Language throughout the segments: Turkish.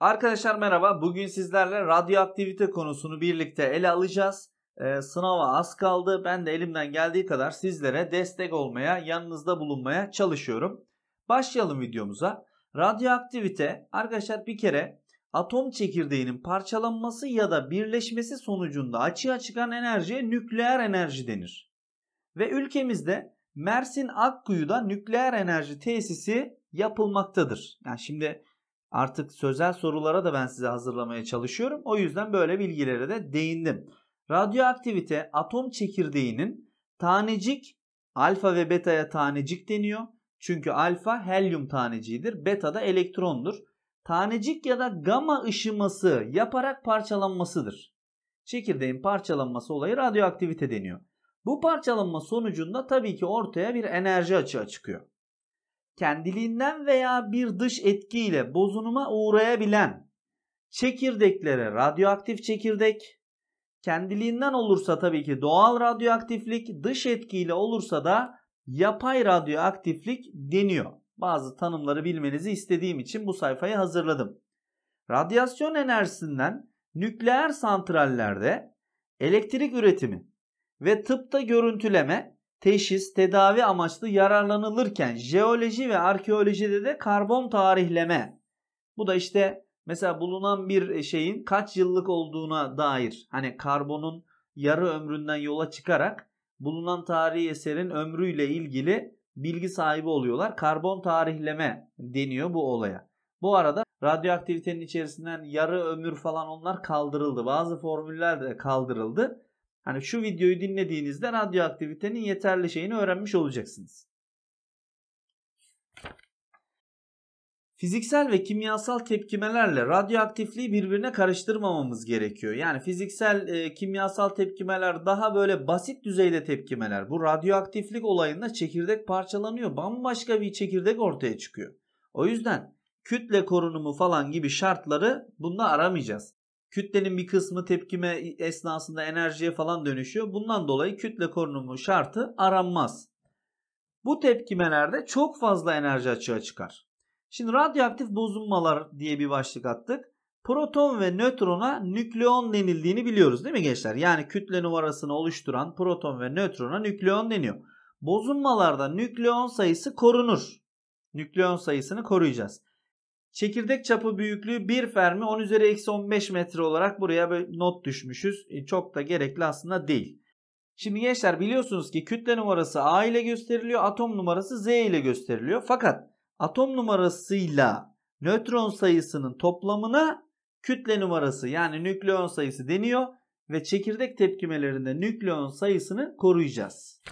Arkadaşlar merhaba. Bugün sizlerle radyoaktivite konusunu birlikte ele alacağız. Ee, sınava az kaldı. Ben de elimden geldiği kadar sizlere destek olmaya, yanınızda bulunmaya çalışıyorum. Başlayalım videomuza. Radyoaktivite arkadaşlar bir kere atom çekirdeğinin parçalanması ya da birleşmesi sonucunda açığa çıkan enerjiye nükleer enerji denir. Ve ülkemizde Mersin Akkuyu'da nükleer enerji tesisi yapılmaktadır. Yani şimdi Artık sözel sorulara da ben size hazırlamaya çalışıyorum. O yüzden böyle bilgilere de değindim. Radyoaktivite atom çekirdeğinin tanecik alfa ve beta'ya tanecik deniyor. Çünkü alfa helyum taneciğidir, beta da elektrondur. Tanecik ya da gama ışıması yaparak parçalanmasıdır. Çekirdeğin parçalanması olayı radyoaktivite deniyor. Bu parçalanma sonucunda tabii ki ortaya bir enerji açığa çıkıyor kendiliğinden veya bir dış etkiyle bozunuma uğrayabilen çekirdeklere radyoaktif çekirdek, kendiliğinden olursa tabii ki doğal radyoaktiflik, dış etkiyle olursa da yapay radyoaktiflik deniyor. Bazı tanımları bilmenizi istediğim için bu sayfayı hazırladım. Radyasyon enerjisinden nükleer santrallerde elektrik üretimi ve tıpta görüntüleme teşhis, tedavi amaçlı yararlanılırken jeoloji ve arkeolojide de karbon tarihleme. Bu da işte mesela bulunan bir e, şeyin kaç yıllık olduğuna dair hani karbonun yarı ömründen yola çıkarak bulunan tarihi eserin ömrüyle ilgili bilgi sahibi oluyorlar. Karbon tarihleme deniyor bu olaya. Bu arada radyoaktivitenin içerisinden yarı ömür falan onlar kaldırıldı. Bazı formüller de kaldırıldı. Hani şu videoyu dinlediğinizde radyoaktivitenin yeterli şeyini öğrenmiş olacaksınız. Fiziksel ve kimyasal tepkimelerle radyoaktifliği birbirine karıştırmamamız gerekiyor. Yani fiziksel e, kimyasal tepkimeler daha böyle basit düzeyde tepkimeler. Bu radyoaktiflik olayında çekirdek parçalanıyor. Bambaşka bir çekirdek ortaya çıkıyor. O yüzden kütle korunumu falan gibi şartları bunda aramayacağız. Kütlenin bir kısmı tepkime esnasında enerjiye falan dönüşüyor. Bundan dolayı kütle korunumu şartı aranmaz. Bu tepkimelerde çok fazla enerji açığa çıkar. Şimdi radyoaktif bozulmalar diye bir başlık attık. Proton ve nötrona nükleon denildiğini biliyoruz değil mi gençler? Yani kütle numarasını oluşturan proton ve nötrona nükleon deniyor. Bozunmalarda nükleon sayısı korunur. Nükleon sayısını koruyacağız. Çekirdek çapı büyüklüğü 1 fermi 10 üzeri eksi 15 metre olarak buraya bir not düşmüşüz. E, çok da gerekli aslında değil. Şimdi gençler biliyorsunuz ki kütle numarası A ile gösteriliyor. Atom numarası Z ile gösteriliyor. Fakat atom numarasıyla nötron sayısının toplamına kütle numarası yani nükleon sayısı deniyor. Ve çekirdek tepkimelerinde nükleon sayısını koruyacağız.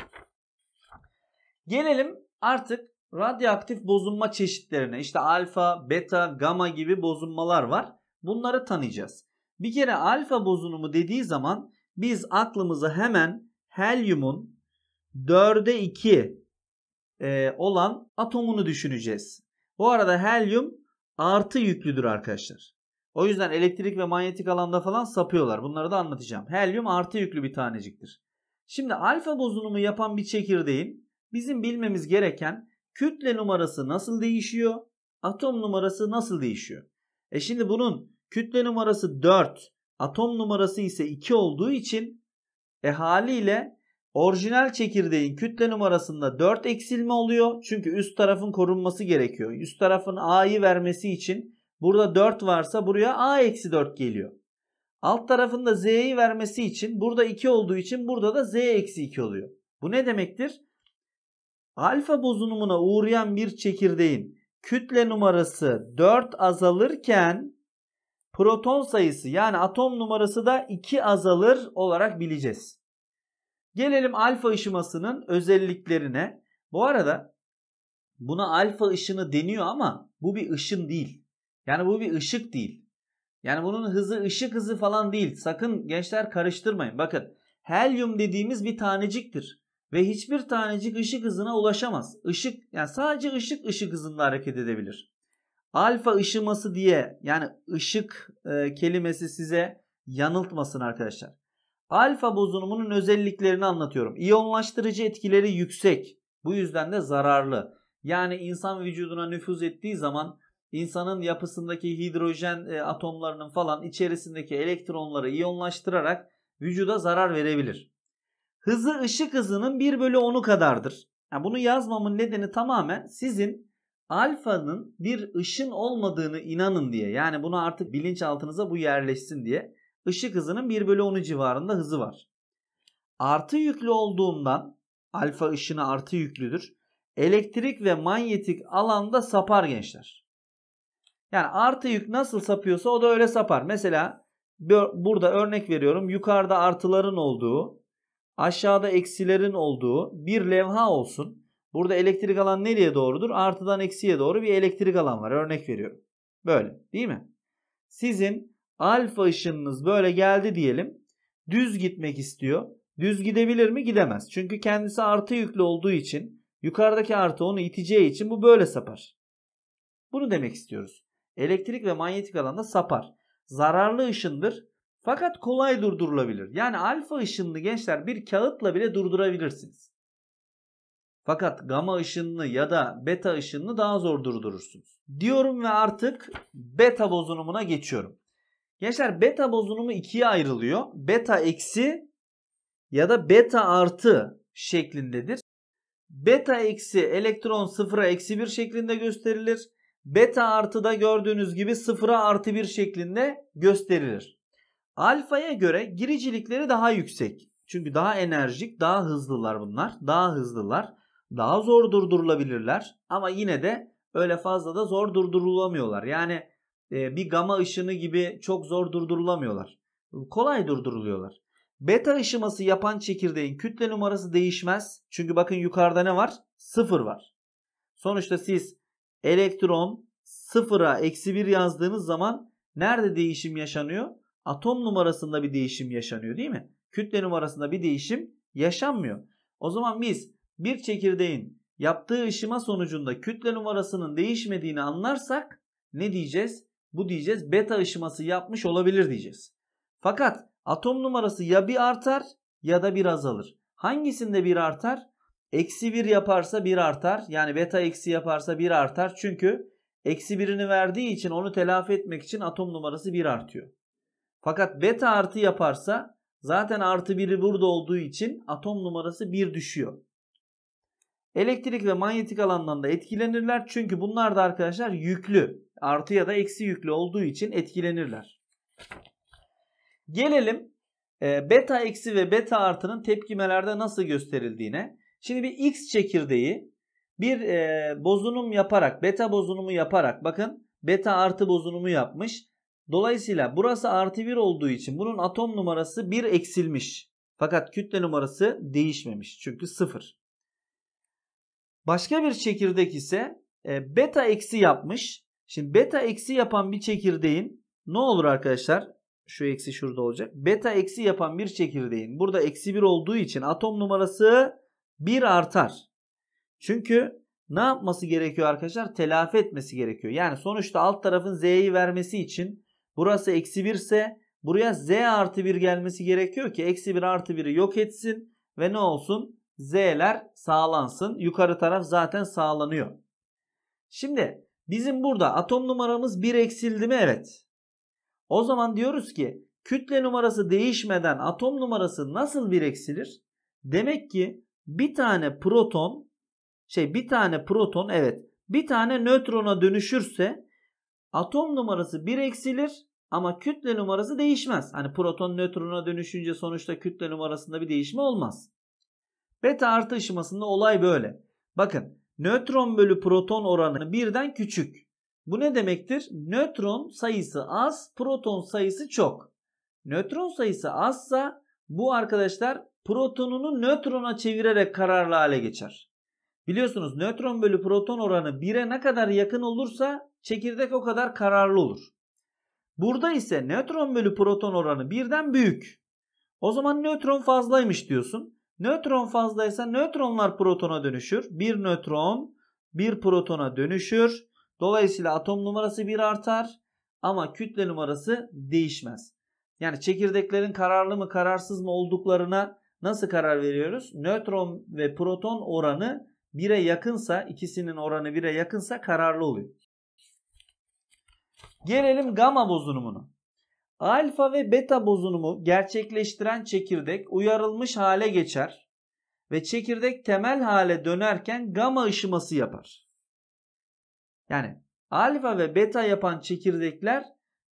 Gelelim artık Radyoaktif bozunma çeşitlerine işte alfa, beta, gamma gibi bozunmalar var. Bunları tanıyacağız. Bir kere alfa bozunumu dediği zaman biz aklımıza hemen helyumun 4'e 2 e, olan atomunu düşüneceğiz. Bu arada helyum artı yüklüdür arkadaşlar. O yüzden elektrik ve manyetik alanda falan sapıyorlar. Bunları da anlatacağım. Helyum artı yüklü bir taneciktir. Şimdi alfa bozunumu yapan bir çekirdeğin bizim bilmemiz gereken kütle numarası nasıl değişiyor? Atom numarası nasıl değişiyor? E şimdi bunun kütle numarası 4, atom numarası ise 2 olduğu için e haliyle orijinal çekirdeğin kütle numarasında 4 eksilme oluyor. Çünkü üst tarafın korunması gerekiyor. Üst tarafın A'yı vermesi için burada 4 varsa buraya A eksi 4 geliyor. Alt tarafında Z'yi vermesi için burada 2 olduğu için burada da Z eksi 2 oluyor. Bu ne demektir? alfa bozunumuna uğrayan bir çekirdeğin kütle numarası 4 azalırken proton sayısı yani atom numarası da 2 azalır olarak bileceğiz. Gelelim alfa ışımasının özelliklerine. Bu arada buna alfa ışını deniyor ama bu bir ışın değil. Yani bu bir ışık değil. Yani bunun hızı ışık hızı falan değil. Sakın gençler karıştırmayın. Bakın helyum dediğimiz bir taneciktir ve hiçbir tanecik ışık hızına ulaşamaz. Işık yani sadece ışık ışık hızında hareket edebilir. Alfa ışıması diye yani ışık e, kelimesi size yanıltmasın arkadaşlar. Alfa bozunumunun özelliklerini anlatıyorum. İyonlaştırıcı etkileri yüksek. Bu yüzden de zararlı. Yani insan vücuduna nüfuz ettiği zaman insanın yapısındaki hidrojen e, atomlarının falan içerisindeki elektronları iyonlaştırarak vücuda zarar verebilir. Hızı ışık hızının 1 bölü 10'u kadardır. Yani bunu yazmamın nedeni tamamen sizin alfanın bir ışın olmadığını inanın diye. Yani bunu artık bilinçaltınıza bu yerleşsin diye. Işık hızının 1 bölü 10'u civarında hızı var. Artı yüklü olduğundan alfa ışını artı yüklüdür. Elektrik ve manyetik alanda sapar gençler. Yani artı yük nasıl sapıyorsa o da öyle sapar. Mesela burada örnek veriyorum yukarıda artıların olduğu Aşağıda eksilerin olduğu bir levha olsun. Burada elektrik alan nereye doğrudur? Artıdan eksiye doğru bir elektrik alan var. Örnek veriyorum. Böyle değil mi? Sizin alfa ışınınız böyle geldi diyelim. Düz gitmek istiyor. Düz gidebilir mi? Gidemez. Çünkü kendisi artı yüklü olduğu için yukarıdaki artı onu iteceği için bu böyle sapar. Bunu demek istiyoruz. Elektrik ve manyetik alanda sapar. Zararlı ışındır. Fakat kolay durdurulabilir. Yani alfa ışınını gençler bir kağıtla bile durdurabilirsiniz. Fakat gama ışınını ya da beta ışınını daha zor durdurursunuz. Diyorum ve artık beta bozunumuna geçiyorum. Gençler beta bozunumu ikiye ayrılıyor. Beta eksi ya da beta artı şeklindedir. Beta eksi elektron sıfıra eksi bir şeklinde gösterilir. Beta artı da gördüğünüz gibi sıfıra artı bir şeklinde gösterilir. Alfa'ya göre giricilikleri daha yüksek. Çünkü daha enerjik, daha hızlılar bunlar. Daha hızlılar. Daha zor durdurulabilirler. Ama yine de öyle fazla da zor durdurulamıyorlar. Yani e, bir gama ışını gibi çok zor durdurulamıyorlar. Kolay durduruluyorlar. Beta ışıması yapan çekirdeğin kütle numarası değişmez. Çünkü bakın yukarıda ne var? Sıfır var. Sonuçta siz elektron sıfıra eksi bir yazdığınız zaman nerede değişim yaşanıyor? atom numarasında bir değişim yaşanıyor değil mi? Kütle numarasında bir değişim yaşanmıyor. O zaman biz bir çekirdeğin yaptığı ışıma sonucunda kütle numarasının değişmediğini anlarsak ne diyeceğiz? Bu diyeceğiz beta ışıması yapmış olabilir diyeceğiz. Fakat atom numarası ya bir artar ya da bir azalır. Hangisinde bir artar? Eksi 1 yaparsa bir artar. Yani beta eksi yaparsa bir artar. Çünkü eksi 1'ini verdiği için onu telafi etmek için atom numarası bir artıyor. Fakat beta artı yaparsa zaten artı biri burada olduğu için atom numarası bir düşüyor. Elektrik ve manyetik alandan da etkilenirler. Çünkü bunlar da arkadaşlar yüklü. Artı ya da eksi yüklü olduğu için etkilenirler. Gelelim e, beta eksi ve beta artının tepkimelerde nasıl gösterildiğine. Şimdi bir x çekirdeği bir e, bozunum yaparak beta bozunumu yaparak bakın beta artı bozunumu yapmış. Dolayısıyla burası artı 1 olduğu için bunun atom numarası 1 eksilmiş. Fakat kütle numarası değişmemiş. Çünkü 0. Başka bir çekirdek ise e, beta eksi yapmış. Şimdi beta eksi yapan bir çekirdeğin ne olur arkadaşlar? Şu eksi şurada olacak. Beta eksi yapan bir çekirdeğin burada eksi 1 olduğu için atom numarası 1 artar. Çünkü ne yapması gerekiyor arkadaşlar? Telafi etmesi gerekiyor. Yani sonuçta alt tarafın z'yi vermesi için Burası eksi 1 ise buraya z artı 1 gelmesi gerekiyor ki eksi 1 artı 1'i yok etsin ve ne olsun? Z'ler sağlansın. Yukarı taraf zaten sağlanıyor. Şimdi bizim burada atom numaramız 1 eksildi mi? Evet. O zaman diyoruz ki kütle numarası değişmeden atom numarası nasıl 1 eksilir? Demek ki bir tane proton şey bir tane proton evet bir tane nötrona dönüşürse atom numarası 1 eksilir ama kütle numarası değişmez. Hani proton nötrona dönüşünce sonuçta kütle numarasında bir değişme olmaz. Beta artı ışımasında olay böyle. Bakın nötron bölü proton oranı birden küçük. Bu ne demektir? Nötron sayısı az, proton sayısı çok. Nötron sayısı azsa bu arkadaşlar protonunu nötrona çevirerek kararlı hale geçer. Biliyorsunuz nötron bölü proton oranı 1'e ne kadar yakın olursa çekirdek o kadar kararlı olur. Burada ise nötron bölü proton oranı 1'den büyük. O zaman nötron fazlaymış diyorsun. Nötron fazlaysa nötronlar protona dönüşür. Bir nötron bir protona dönüşür. Dolayısıyla atom numarası 1 artar ama kütle numarası değişmez. Yani çekirdeklerin kararlı mı kararsız mı olduklarına nasıl karar veriyoruz? Nötron ve proton oranı 1'e yakınsa ikisinin oranı 1'e yakınsa kararlı oluyor. Gelelim gamma bozunumuna. Alfa ve beta bozunumu gerçekleştiren çekirdek uyarılmış hale geçer ve çekirdek temel hale dönerken gamma ışıması yapar. Yani alfa ve beta yapan çekirdekler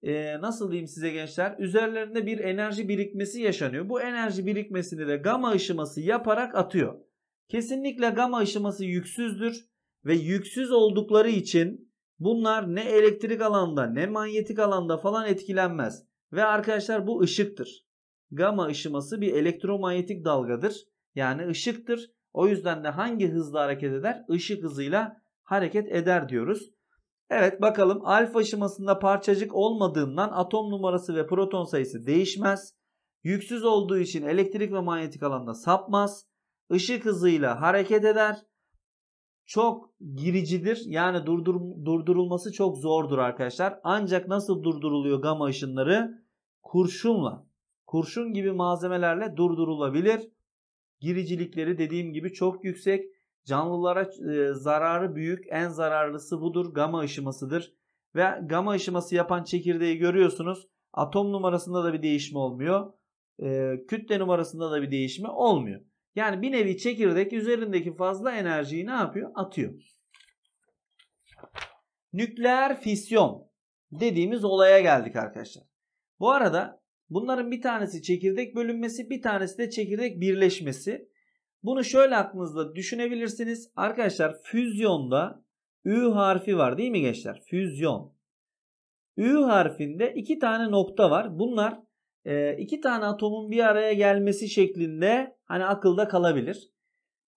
e, nasıl diyeyim size gençler üzerlerinde bir enerji birikmesi yaşanıyor. Bu enerji birikmesini de gamma ışıması yaparak atıyor. Kesinlikle gama ışıması yüksüzdür ve yüksüz oldukları için bunlar ne elektrik alanda ne manyetik alanda falan etkilenmez. Ve arkadaşlar bu ışıktır. Gama ışıması bir elektromanyetik dalgadır. Yani ışıktır. O yüzden de hangi hızla hareket eder? Işık hızıyla hareket eder diyoruz. Evet bakalım alfa ışımasında parçacık olmadığından atom numarası ve proton sayısı değişmez. Yüksüz olduğu için elektrik ve manyetik alanda sapmaz ışık hızıyla hareket eder. Çok giricidir. Yani durdur, durdurulması çok zordur arkadaşlar. Ancak nasıl durduruluyor gamma ışınları? Kurşunla. Kurşun gibi malzemelerle durdurulabilir. Giricilikleri dediğim gibi çok yüksek. Canlılara e, zararı büyük. En zararlısı budur. Gama ışımasıdır. Ve gama ışıması yapan çekirdeği görüyorsunuz. Atom numarasında da bir değişme olmuyor. E, kütle numarasında da bir değişme olmuyor. Yani bir nevi çekirdek üzerindeki fazla enerjiyi ne yapıyor? Atıyor. Nükleer fisyon dediğimiz olaya geldik arkadaşlar. Bu arada bunların bir tanesi çekirdek bölünmesi, bir tanesi de çekirdek birleşmesi. Bunu şöyle aklınızda düşünebilirsiniz. Arkadaşlar füzyonda Ü harfi var değil mi gençler? Füzyon. Ü harfinde iki tane nokta var. Bunlar e, iki tane atomun bir araya gelmesi şeklinde hani akılda kalabilir.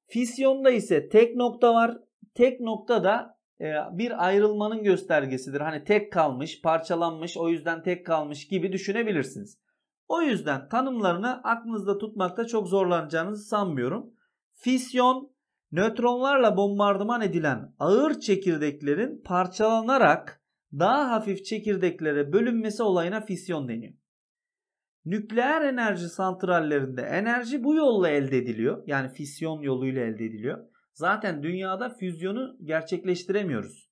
Fisyonda ise tek nokta var. Tek nokta da e, bir ayrılmanın göstergesidir. Hani tek kalmış, parçalanmış, o yüzden tek kalmış gibi düşünebilirsiniz. O yüzden tanımlarını aklınızda tutmakta çok zorlanacağınızı sanmıyorum. Fisyon nötronlarla bombardıman edilen ağır çekirdeklerin parçalanarak daha hafif çekirdeklere bölünmesi olayına fisyon deniyor. Nükleer enerji santrallerinde enerji bu yolla elde ediliyor. Yani fisyon yoluyla elde ediliyor. Zaten dünyada füzyonu gerçekleştiremiyoruz.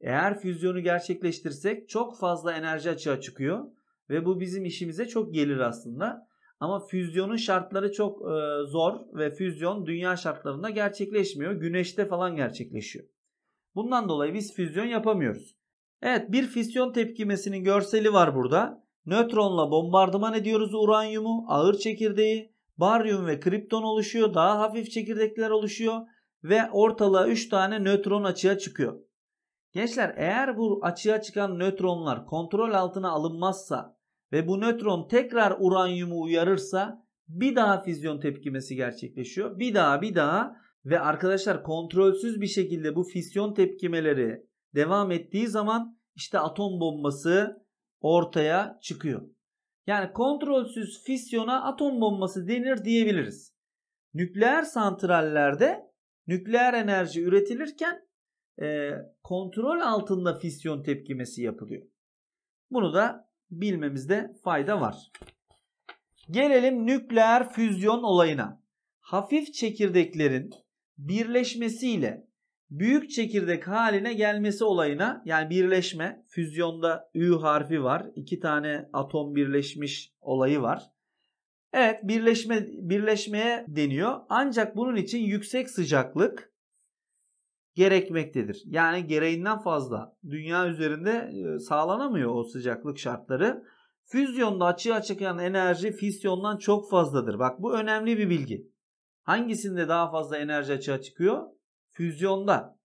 Eğer füzyonu gerçekleştirsek çok fazla enerji açığa çıkıyor ve bu bizim işimize çok gelir aslında. Ama füzyonun şartları çok e, zor ve füzyon dünya şartlarında gerçekleşmiyor. Güneşte falan gerçekleşiyor. Bundan dolayı biz füzyon yapamıyoruz. Evet bir füzyon tepkimesinin görseli var burada. Nötronla bombardıman ediyoruz uranyumu, ağır çekirdeği, baryum ve kripton oluşuyor, daha hafif çekirdekler oluşuyor ve ortalığa 3 tane nötron açığa çıkıyor. Gençler eğer bu açığa çıkan nötronlar kontrol altına alınmazsa ve bu nötron tekrar uranyumu uyarırsa bir daha füzyon tepkimesi gerçekleşiyor. Bir daha bir daha ve arkadaşlar kontrolsüz bir şekilde bu fisyon tepkimeleri devam ettiği zaman işte atom bombası ortaya çıkıyor. Yani kontrolsüz fisyona atom bombası denir diyebiliriz. Nükleer santrallerde nükleer enerji üretilirken e, kontrol altında fisyon tepkimesi yapılıyor. Bunu da bilmemizde fayda var. Gelelim nükleer füzyon olayına. Hafif çekirdeklerin birleşmesiyle büyük çekirdek haline gelmesi olayına yani birleşme füzyonda ü harfi var. iki tane atom birleşmiş olayı var. Evet birleşme birleşmeye deniyor. Ancak bunun için yüksek sıcaklık gerekmektedir. Yani gereğinden fazla dünya üzerinde e, sağlanamıyor o sıcaklık şartları. Füzyonda açığa çıkan enerji fisyondan çok fazladır. Bak bu önemli bir bilgi. Hangisinde daha fazla enerji açığa çıkıyor? Füzyonda.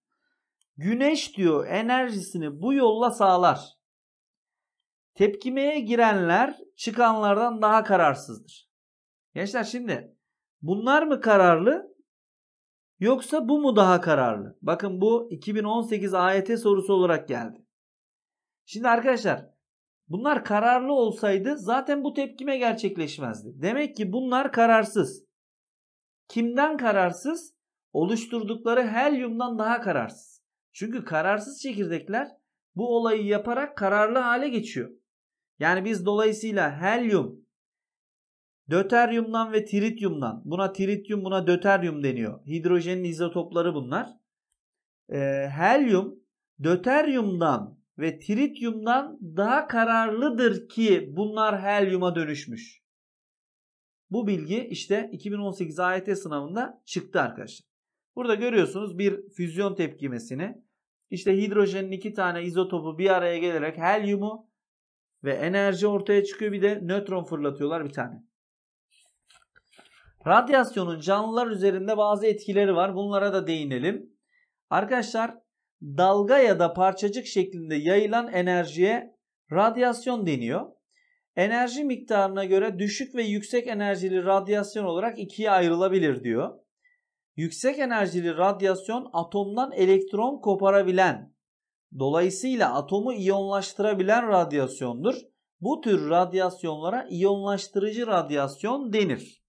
Güneş diyor enerjisini bu yolla sağlar. Tepkimeye girenler çıkanlardan daha kararsızdır. Gençler şimdi bunlar mı kararlı yoksa bu mu daha kararlı? Bakın bu 2018 AYT sorusu olarak geldi. Şimdi arkadaşlar bunlar kararlı olsaydı zaten bu tepkime gerçekleşmezdi. Demek ki bunlar kararsız. Kimden kararsız? oluşturdukları helyumdan daha kararsız. Çünkü kararsız çekirdekler bu olayı yaparak kararlı hale geçiyor. Yani biz dolayısıyla helyum, döteryumdan ve tritiumdan buna tritium buna döteryum deniyor. Hidrojenin izotopları bunlar. Ee, helyum döteryumdan ve tritiumdan daha kararlıdır ki bunlar helyuma dönüşmüş. Bu bilgi işte 2018 AYT sınavında çıktı arkadaşlar. Burada görüyorsunuz bir füzyon tepkimesini. İşte hidrojenin iki tane izotopu bir araya gelerek helyumu ve enerji ortaya çıkıyor. Bir de nötron fırlatıyorlar bir tane. Radyasyonun canlılar üzerinde bazı etkileri var. Bunlara da değinelim. Arkadaşlar dalga ya da parçacık şeklinde yayılan enerjiye radyasyon deniyor. Enerji miktarına göre düşük ve yüksek enerjili radyasyon olarak ikiye ayrılabilir diyor yüksek enerjili radyasyon atomdan elektron koparabilen, dolayısıyla atomu iyonlaştırabilen radyasyondur. Bu tür radyasyonlara iyonlaştırıcı radyasyon denir.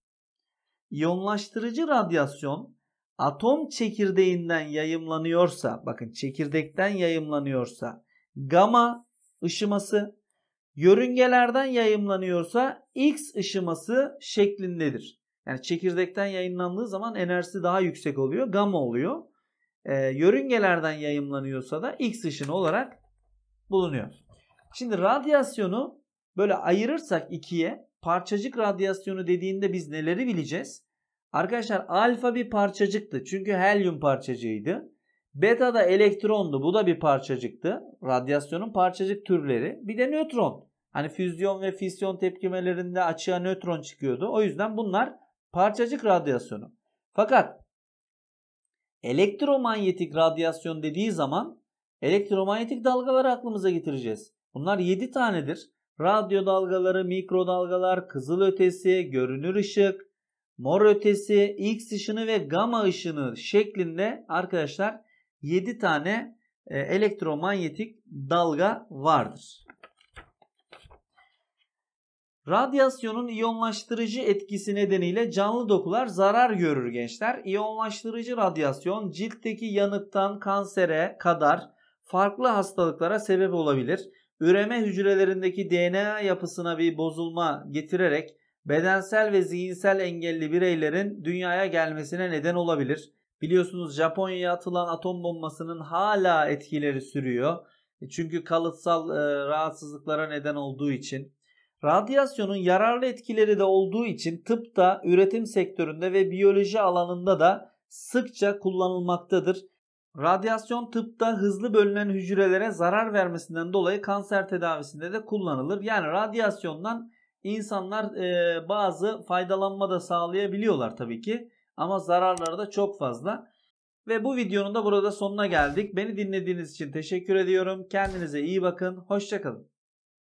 İyonlaştırıcı radyasyon atom çekirdeğinden yayımlanıyorsa, bakın çekirdekten yayımlanıyorsa gama ışıması, yörüngelerden yayımlanıyorsa X ışıması şeklindedir. Yani çekirdekten yayınlandığı zaman enerjisi daha yüksek oluyor. Gamma oluyor. E, yörüngelerden yayınlanıyorsa da X ışını olarak bulunuyor. Şimdi radyasyonu böyle ayırırsak ikiye parçacık radyasyonu dediğinde biz neleri bileceğiz? Arkadaşlar alfa bir parçacıktı. Çünkü helyum parçacığıydı. Beta da elektrondu. Bu da bir parçacıktı. Radyasyonun parçacık türleri. Bir de nötron. Hani füzyon ve fisyon tepkimelerinde açığa nötron çıkıyordu. O yüzden bunlar parçacık radyasyonu. Fakat elektromanyetik radyasyon dediği zaman elektromanyetik dalgaları aklımıza getireceğiz. Bunlar 7 tanedir. Radyo dalgaları, mikrodalgalar, kızıl ötesi, görünür ışık, mor ötesi, X ışını ve gamma ışını şeklinde arkadaşlar 7 tane e, elektromanyetik dalga vardır. Radyasyonun iyonlaştırıcı etkisi nedeniyle canlı dokular zarar görür gençler. İyonlaştırıcı radyasyon ciltteki yanıktan kansere kadar farklı hastalıklara sebep olabilir. Üreme hücrelerindeki DNA yapısına bir bozulma getirerek bedensel ve zihinsel engelli bireylerin dünyaya gelmesine neden olabilir. Biliyorsunuz Japonya'ya atılan atom bombasının hala etkileri sürüyor. E, çünkü kalıtsal e, rahatsızlıklara neden olduğu için. Radyasyonun yararlı etkileri de olduğu için tıpta, üretim sektöründe ve biyoloji alanında da sıkça kullanılmaktadır. Radyasyon tıpta hızlı bölünen hücrelere zarar vermesinden dolayı kanser tedavisinde de kullanılır. Yani radyasyondan insanlar e, bazı faydalanma da sağlayabiliyorlar tabii ki ama zararları da çok fazla. Ve bu videonun da burada sonuna geldik. Beni dinlediğiniz için teşekkür ediyorum. Kendinize iyi bakın. Hoşçakalın.